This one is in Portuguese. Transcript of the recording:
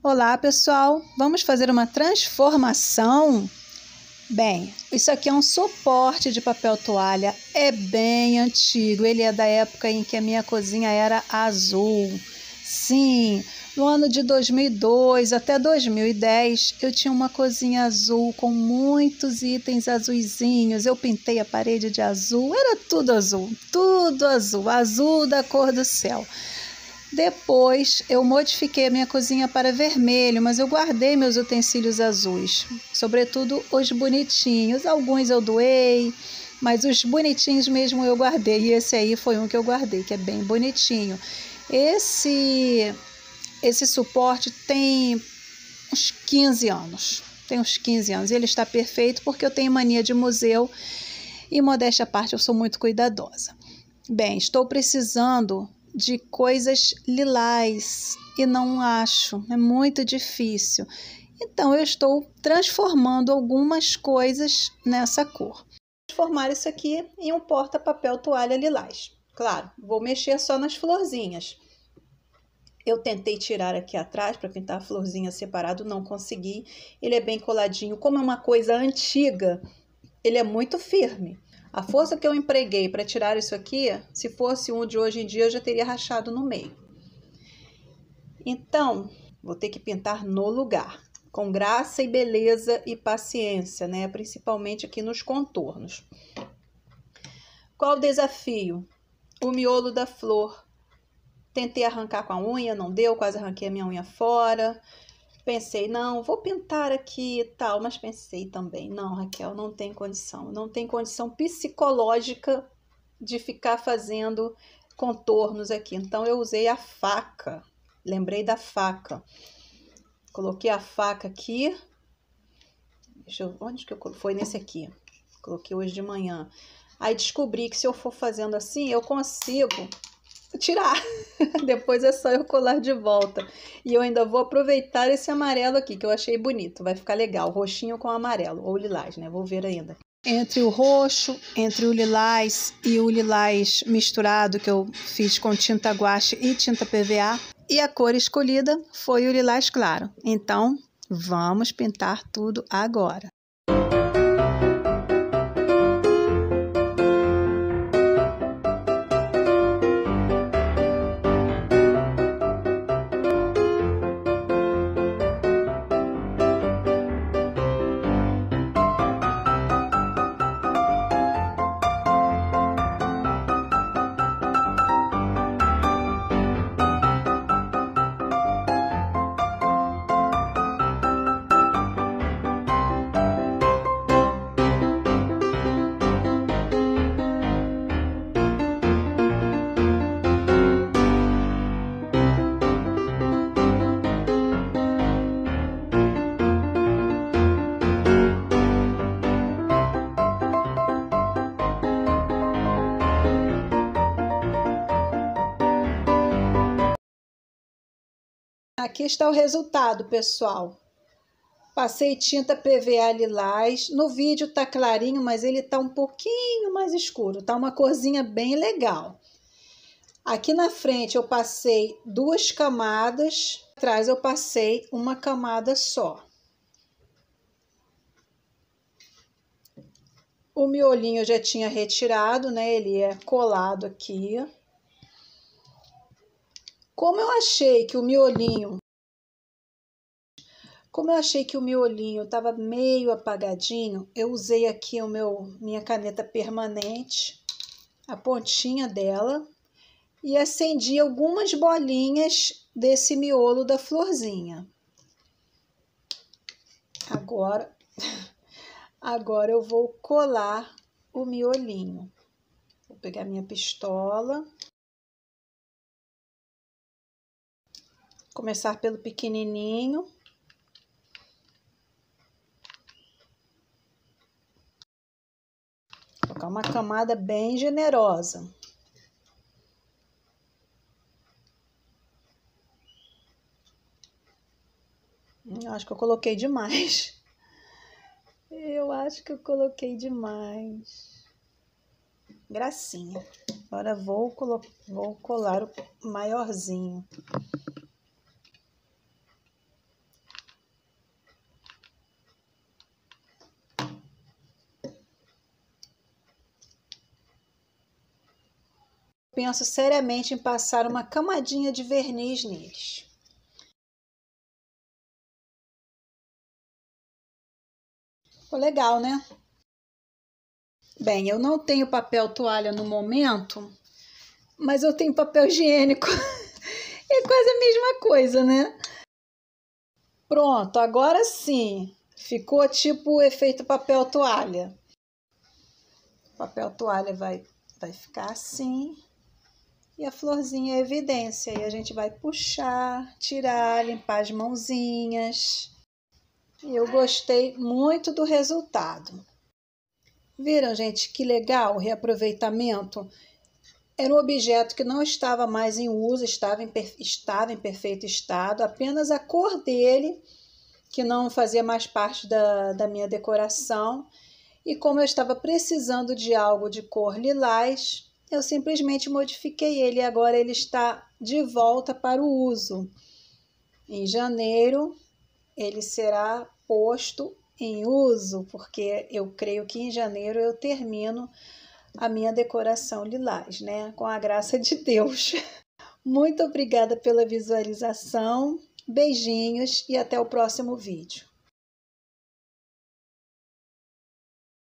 Olá, pessoal! Vamos fazer uma transformação? Bem, isso aqui é um suporte de papel toalha, é bem antigo, ele é da época em que a minha cozinha era azul. Sim, no ano de 2002 até 2010, eu tinha uma cozinha azul com muitos itens azulzinhos. Eu pintei a parede de azul, era tudo azul, tudo azul, azul da cor do céu. Depois eu modifiquei a minha cozinha para vermelho, mas eu guardei meus utensílios azuis, sobretudo os bonitinhos. Alguns eu doei, mas os bonitinhos mesmo eu guardei. E esse aí foi um que eu guardei, que é bem bonitinho. Esse esse suporte tem uns 15 anos. Tem uns 15 anos. E ele está perfeito porque eu tenho mania de museu e modéstia à parte, eu sou muito cuidadosa. Bem, estou precisando de coisas lilás e não acho, é muito difícil. Então eu estou transformando algumas coisas nessa cor. Transformar isso aqui em um porta-papel toalha lilás. Claro, vou mexer só nas florzinhas. Eu tentei tirar aqui atrás para pintar a florzinha separado, não consegui. Ele é bem coladinho. Como é uma coisa antiga, ele é muito firme. A força que eu empreguei para tirar isso aqui, se fosse um de hoje em dia, eu já teria rachado no meio. Então, vou ter que pintar no lugar, com graça e beleza e paciência, né? Principalmente aqui nos contornos. Qual o desafio? O miolo da flor. Tentei arrancar com a unha, não deu, quase arranquei a minha unha fora pensei, não, vou pintar aqui e tal, mas pensei também, não, Raquel, não tem condição, não tem condição psicológica de ficar fazendo contornos aqui. Então eu usei a faca. Lembrei da faca. Coloquei a faca aqui. Deixa eu, onde que eu foi nesse aqui. Coloquei hoje de manhã. Aí descobri que se eu for fazendo assim, eu consigo tirar. Depois é só eu colar de volta. E eu ainda vou aproveitar esse amarelo aqui, que eu achei bonito. Vai ficar legal, roxinho com amarelo, ou lilás, né? Vou ver ainda. Entre o roxo, entre o lilás e o lilás misturado, que eu fiz com tinta guache e tinta PVA. E a cor escolhida foi o lilás claro. Então, vamos pintar tudo agora. Aqui está o resultado, pessoal. Passei tinta PVA lilás. No vídeo tá clarinho, mas ele tá um pouquinho mais escuro. Tá uma corzinha bem legal. Aqui na frente eu passei duas camadas. Atrás eu passei uma camada só. O miolinho eu já tinha retirado, né? Ele é colado aqui. Como eu achei que o miolinho como eu achei que o miolinho estava meio apagadinho, eu usei aqui o meu minha caneta permanente, a pontinha dela, e acendi algumas bolinhas desse miolo da florzinha. Agora, agora eu vou colar o miolinho. Vou pegar minha pistola. Começar pelo pequenininho. Colocar uma camada bem generosa. Eu acho que eu coloquei demais. Eu acho que eu coloquei demais. Gracinha. Agora vou, vou colar o maiorzinho. penso seriamente em passar uma camadinha de verniz neles. Ficou legal, né? Bem, eu não tenho papel toalha no momento, mas eu tenho papel higiênico. é quase a mesma coisa, né? Pronto, agora sim. Ficou tipo o efeito papel toalha. O papel toalha vai, vai ficar assim. E a florzinha é evidência. E a gente vai puxar, tirar, limpar as mãozinhas. E eu gostei muito do resultado. Viram, gente, que legal o reaproveitamento? Era um objeto que não estava mais em uso, estava em, estava em perfeito estado, apenas a cor dele, que não fazia mais parte da, da minha decoração. E como eu estava precisando de algo de cor lilás, eu simplesmente modifiquei ele e agora ele está de volta para o uso. Em janeiro, ele será posto em uso, porque eu creio que em janeiro eu termino a minha decoração lilás, né? Com a graça de Deus. Muito obrigada pela visualização, beijinhos e até o próximo vídeo.